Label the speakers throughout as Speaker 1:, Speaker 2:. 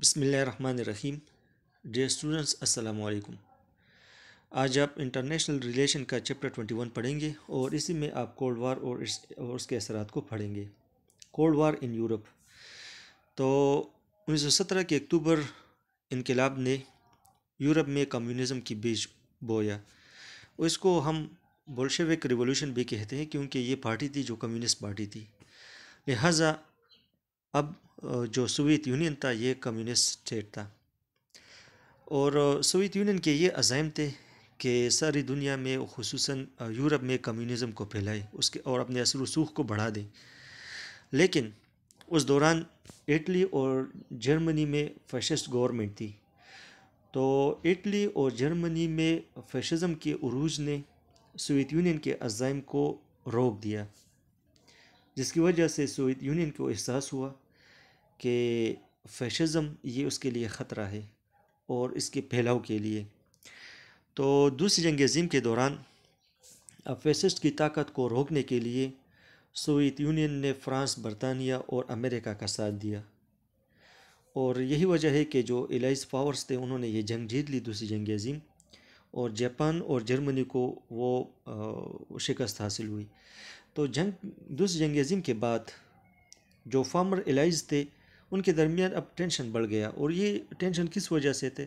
Speaker 1: बसमीम dear students अस्सलाम वालेकुम आज आप इंटरनेशनल रिलेशन का चैप्टर ट्वेंटी वन पढ़ेंगे और इसी में आप कोल्ड वार और इस और उसके असरात को पढ़ेंगे कोल्ड वार इन यूरोप तो उन्नीस सौ सत्रह के अक्टूबर इनकलाब ने यूरोप में कम्यूनिज़म की बीज बोया इसको हम बोलशेविक रिवोल्यूशन भी कहते हैं क्योंकि ये पार्टी थी जो कम्युनिस्ट पार्टी थी लिहाजा अब जो सोवियत यूनियन था ये कम्युनिस्ट स्टेट था और सोवियत यूनियन के ये अजाइम थे कि सारी दुनिया में खसूस यूरोप में कम्युनिज़म को फैलाए उसके और अपने असर रसूख को बढ़ा दें लेकिन उस दौरान इटली और जर्मनी में फैशिस्ट गवर्नमेंट थी तो इटली और जर्मनी में फैशिज़म के अरूज ने सोवियत यूनियन के अजाइम को रोक दिया जिसकी वजह से सोवियत यूनियन को एहसास हुआ कि फैशिज़म ये उसके लिए ख़तरा है और इसके फैलाव के लिए तो दूसरी जंग अजीम के दौरान फैसिस्ट की ताकत को रोकने के लिए सोवियत यूनियन ने फ्रांस बरतानिया और अमेरिका का साथ दिया और यही वजह है कि जो एलाइस पावर्स थे उन्होंने ये जंग जीत ली दूसरी जंग अजीम और जापान और जर्मनी को वो शिकस्त हासिल हुई तो जंग दूसरी जंग अजीम के बाद जो फार्मर एलाइज थे उनके दरमियान अब टेंशन बढ़ गया और ये टेंशन किस वजह से थे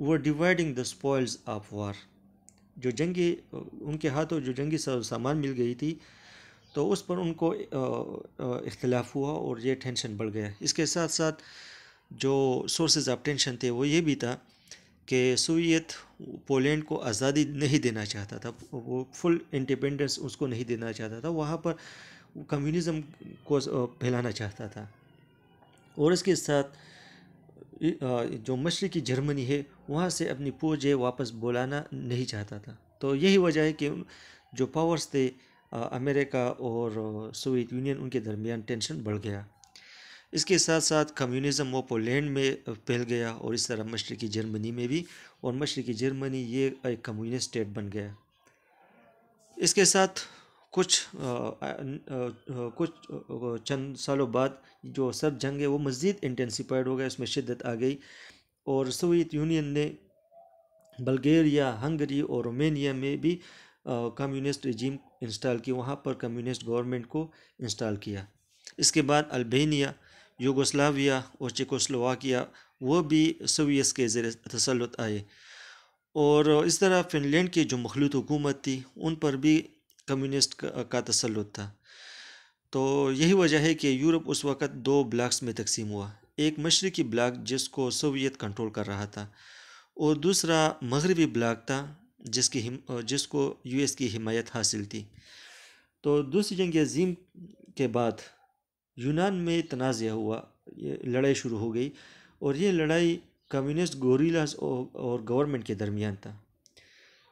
Speaker 1: वो dividing the spoils of war जो जंगी उनके हाथों जो जंगी सामान मिल गई थी तो उस पर उनको इख्तलाफ हुआ और ये टेंशन बढ़ गया इसके साथ साथ जो सोर्सेज ऑफ टेंशन थे वो ये भी था कि सोवियत पोलैंड को आज़ादी नहीं देना चाहता था वो फुल इंडिपेंडेंस उसको नहीं देना चाहता था वहाँ पर कम्युनिज्म को फैलाना चाहता था और इसके साथ जो मशरक़ी जर्मनी है वहाँ से अपनी फौजें वापस बुलाना नहीं चाहता था तो यही वजह है कि जो पावर्स थे अमेरिका और सोवियत यूनियन उनके दरमियान टेंशन बढ़ गया इसके साथ साथ कम्युनिज्म वो पोलैंड में फैल गया और इस तरह मशरक़ी जर्मनी में भी और मशरक़ी जर्मनी ये एक कम्युनिस्ट स्टेट बन गया इसके साथ कुछ आ, आ, आ, कुछ चंद सालों बाद जो सब जंग है वो मज़ीद इंटेंसीफाइड हो गया उसमें शिद्दत आ गई और सोवियत यूनियन ने बल्गेरिया हंगरी और रोमानिया में भी कम्युनिस्ट रजीम इंस्टॉल की वहाँ पर कम्युनिस्ट गवर्नमेंट को इंस्टॉल किया इसके बाद अल्बेनिया योगोस्लाविया और चिकोस्लोवाकिया वो भी सोवियत के ज़र तसलत आए और इस तरह फिनलैंड की जो मखलूत हुकूमत थी उन पर भी कम्युनिस्ट का, का तसलुत था तो यही वजह है कि यूरोप उस वक़्त दो ब्लॉक्स में तकसीम हुआ एक मशरकी ब्लॉक जिसको सोवियत कंट्रोल कर रहा था और दूसरा मगरबी ब्लॉक था जिसकी हिम जिसको यूएस की हिमायत हासिल थी तो दूसरी जंग अजीम के बाद यूनान में तनाज़ हुआ ये लड़ाई शुरू हो गई और ये लड़ाई कम्युनिस्ट गोरीलास और गवर्नमेंट के दरमियान था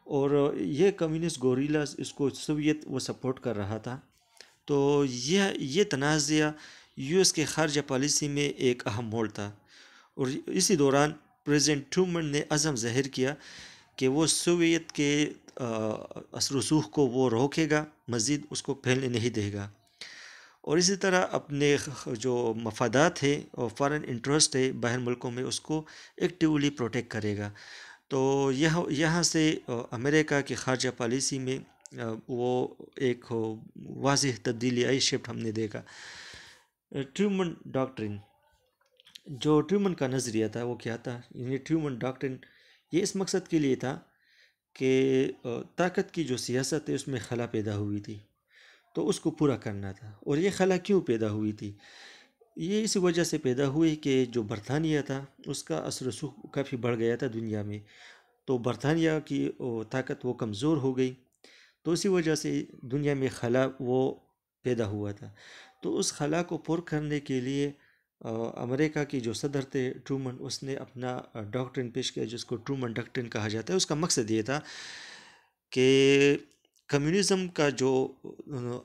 Speaker 1: और ये कम्युनिस्ट गोरीलाज इसको सोवियत वो सपोर्ट कर रहा था तो यह ये तनाज़ यूएस के खारजा पॉलिसी में एक अहम मोड़ था और इसी दौरान प्रेसिडेंट ट्रूमन ने अज़म ज़ाहिर किया कि वो सोवियत के असरसूख को वो रोकेगा मज़ीद उसको फैलने नहीं देगा और इसी तरह अपने जो मफादात है और फॉरेन इंटरेस्ट है बाहर मुल्कों में उसको एक्टिवली प्रोटेक्ट करेगा तो यह यहाँ से अमेरिका की खारजा पॉलिसी में वो एक वाज तब्दीली आई शिफ्ट हमने देखा ट्यूमन डॉक्ट्रिन जो ट्यूमन का नज़रिया था वो क्या था यानी ट्यूमन डॉक्ट्रिन ये इस मकसद के लिए था कि ताकत की जो सियासत है उसमें खला पैदा हुई थी तो उसको पूरा करना था और ये खला क्यों पैदा हुई थी ये इस वजह से पैदा हुए कि जो बरतानिया था उसका असर सुख काफ़ी बढ़ गया था दुनिया में तो बरतानिया की ताकत वो कमज़ोर हो गई तो इसी वजह से दुनिया में खला वो पैदा हुआ था तो उस खला को पुर करने के लिए अमेरिका के जो सदर थे ट्रूमन उसने अपना डॉक्ट्रिन पेश किया जिसको ट्रूमन डॉक्ट्रिन कहा जाता है उसका मकसद ये था कि कम्युनिज़म का जो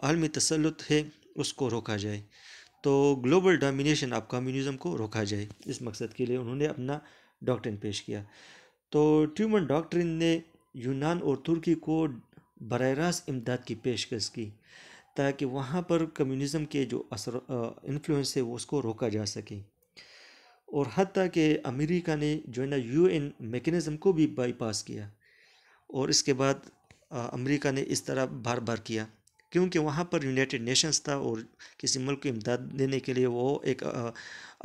Speaker 1: आलमी तसलुत है उसको रोका जाए तो ग्लोबल डोमिनेशन ऑफ कम्युनिज्म को रोका जाए इस मकसद के लिए उन्होंने अपना डॉक्ट्रिन पेश किया तो ट्यूमन डॉक्ट्रिन ने यूनान और तुर्की को बर रास्त इमदाद की पेशकश की ताकि वहाँ पर कम्युनिज्म के जो असर इन्फ्लुएंस है वो उसको रोका जा सके और हती कि अमेरिका ने जो है ना यू एन मेकनिज़म को भी बाईपास किया और इसके बाद अमेरिका ने इस तरह बार बार किया क्योंकि वहाँ पर यूनाइटेड नेशंस था और किसी मुल्क को इमदाद देने के लिए वो एक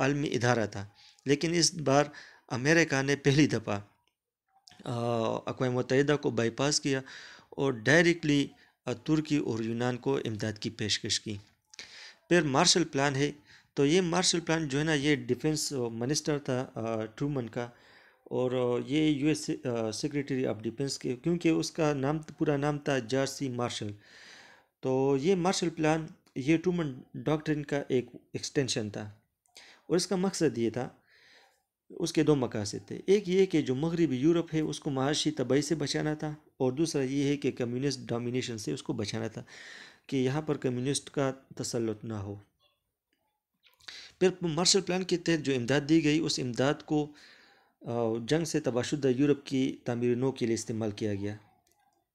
Speaker 1: आलमी इदारा था लेकिन इस बार अमेरिका ने पहली दफ़ा अकवा मतहदा को बाईपास किया और डायरेक्टली तुर्की और यूनान को इमदाद की पेशकश की फिर मार्शल प्लान है तो ये मार्शल प्लान जो है ना ये डिफेंस मिनिस्टर था ट्रूमन का और ये यूएस सेक्रेटरी ऑफ डिफेंस के क्योंकि उसका नाम पूरा नाम था जार्सी मार्शल तो ये मार्शल प्लान ये टूमन डॉक्ट्रिन का एक एक्सटेंशन था और इसका मकसद ये था उसके दो मकासद थे एक ये कि जो मगरबी यूरोप है उसको महाशी तबाही से बचाना था और दूसरा ये है कि कम्युनिस्ट डोमिनेशन से उसको बचाना था कि यहाँ पर कम्युनिस्ट का तसलुत ना हो फिर मार्शल प्लान के तहत जो इमदाद दी गई उस इमदाद को जंग से तबाशुदा यूरोप की तमीर नो के लिए इस्तेमाल किया गया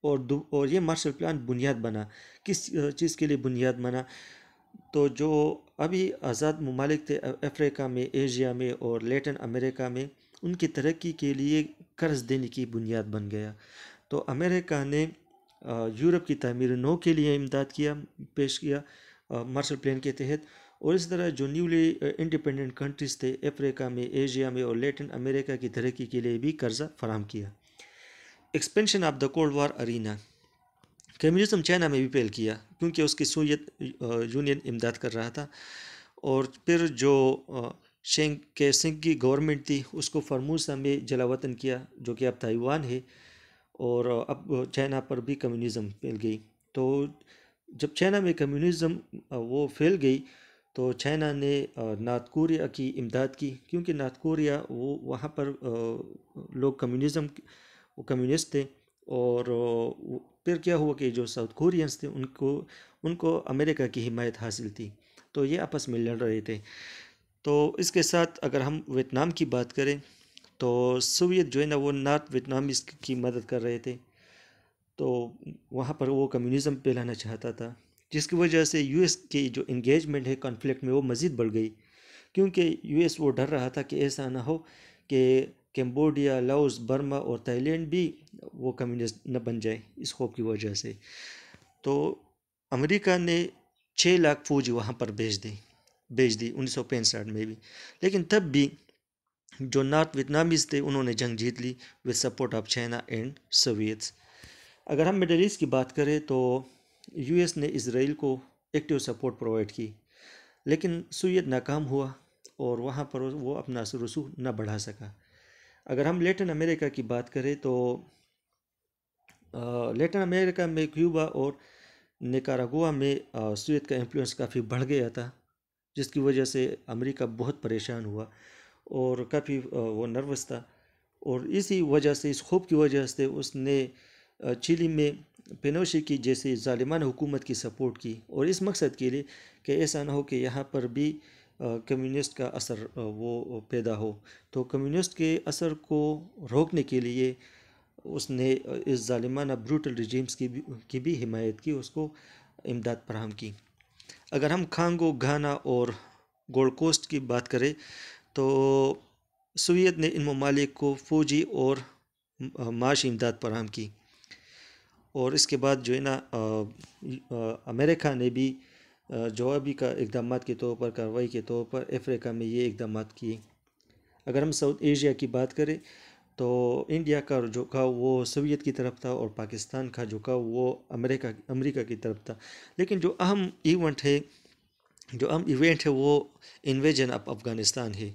Speaker 1: और और ये मार्शल प्लान बुनियाद बना किस चीज़ के लिए बुनियाद बना तो जो अभी आज़ाद ममालिक थे अफ्रीका में एशिया में और लेटिन अमेरिका में उनकी तरक्की के लिए कर्ज़ देने की बुनियाद बन गया तो अमेरिका ने यूरोप की तमीर नौ के लिए इमदाद किया पेश किया मार्शल प्लान के तहत और इस तरह जो न्यूली इंडिपेंडेंट कंट्रीज़ थे अफ्रीका में एशिया में और लेटिन अमेरिका की तरक्की के लिए भी कर्ज़ा फराम किया expansion of the cold war arena communism China में भी फेल किया क्योंकि उसकी सोवियत यूनियन uh, इमदाद कर रहा था और फिर जो शेंग uh, के सिंह की गवर्नमेंट थी उसको फरमूसा में जलावतन किया जो कि अब ताइवान है और uh, अब चाइना पर भी कम्युनिज़्म फैल गई तो जब चाइना में कम्युनिज़्म वो फैल गई तो चाइना ने नार्थ कोरिया की इमदाद की क्योंकि नार्थ कोरिया वो वहाँ पर लोग कम्युनिज़्म वो कम्युनिस्ट थे और फिर क्या हुआ कि जो साउथ कोरियंस थे उनको उनको अमेरिका की हिमायत हासिल थी तो ये आपस में लड़ रहे थे तो इसके साथ अगर हम वियतनाम की बात करें तो सोवियत जो है ना वो नॉर्थ वियतनाम की मदद कर रहे थे तो वहाँ पर वो कम्युनिज़म फैलाना चाहता था जिसकी वजह से यूएस की जो इंगेजमेंट है कॉन्फ्लिक्ट में वो मज़ीद बढ़ गई क्योंकि यूएस वो डर रहा था कि ऐसा ना हो कि कैम्बोडिया लाओस बर्मा और थाईलैंड भी वो कम्युनिस्ट न बन जाए इस होप की वजह से तो अमेरिका ने छः लाख फौज वहाँ पर भेज दी भेज दी उन्नीस सौ पैंसठ में भी लेकिन तब भी जो नॉर्थ वियतनामीज थे उन्होंने जंग जीत ली with support of China and Soviet अगर हम मिडल ईस्ट की बात करें तो यूएस ने इसराइल को एक्टिव सपोर्ट प्रोवाइड की लेकिन सोवियत नाकाम हुआ और वहाँ पर वो अपना रसूख न बढ़ा सका अगर हम लेटिन अमेरिका की बात करें तो लेटिन अमेरिका में क्यूबा और निकारागुआ में सोवियत का इन्फ्लुएंस काफ़ी बढ़ गया था जिसकी वजह से अमेरिका बहुत परेशान हुआ और काफ़ी वो नर्वस था और इसी वजह से इस खूब की वजह से उसने चिली में पेनोशी की जैसे ालिमान हुकूमत की सपोर्ट की और इस मकसद के लिए कि ऐसा ना हो कि यहाँ पर भी कम्युनिस्ट का असर वो पैदा हो तो कम्युनिस्ट के असर को रोकने के लिए उसने इस ालिमाना ब्रूटल रिजीम्स की भी की भी हिमायत की उसको इमदाद फ्राहम की अगर हम खांगो घाना और गोल्ड कोस्ट की बात करें तो सोवियत ने इन ममालिक को फौजी और माशी इमदाद फ्राहम की और इसके बाद जो है ना अमेरिका ने भी जवाबी का इकदाम के तौर पर कार्रवाई के तौर पर अफ्रीका में ये इकदाम किए अगर हम साउथ एशिया की बात करें तो इंडिया का झुकाव वो सोवियत की तरफ था और पाकिस्तान का झुकाव वो अमेरिका अमेरिका की तरफ था लेकिन जो अहम इवेंट है जो अहम इवेंट है वो इन्वेजन ऑफ अफ़गानिस्तान है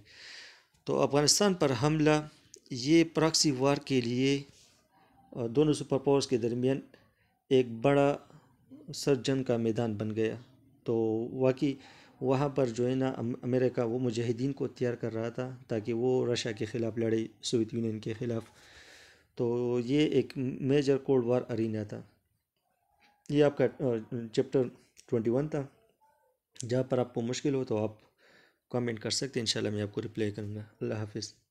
Speaker 1: तो अफ़गानिस्तान पर हमला ये प्राक्सी वार के लिए दोनों सुपर पावर्स के दरमियान एक बड़ा सर्जन का मैदान बन गया तो वाकई वहाँ पर जो है ना अमेरिका वो मुजाहिदीन को तैयार कर रहा था ताकि वो रशिया के ख़िलाफ़ लड़े सोवियत यूनियन के ख़िलाफ़ तो ये एक मेजर कोल्ड वार अरीना था ये आपका चैप्टर ट्वेंटी वन था जहाँ पर आपको मुश्किल हो तो आप कमेंट कर सकते हैं इंशाल्लाह मैं आपको रिप्लाई करूँगा अल्लाह हाफिज़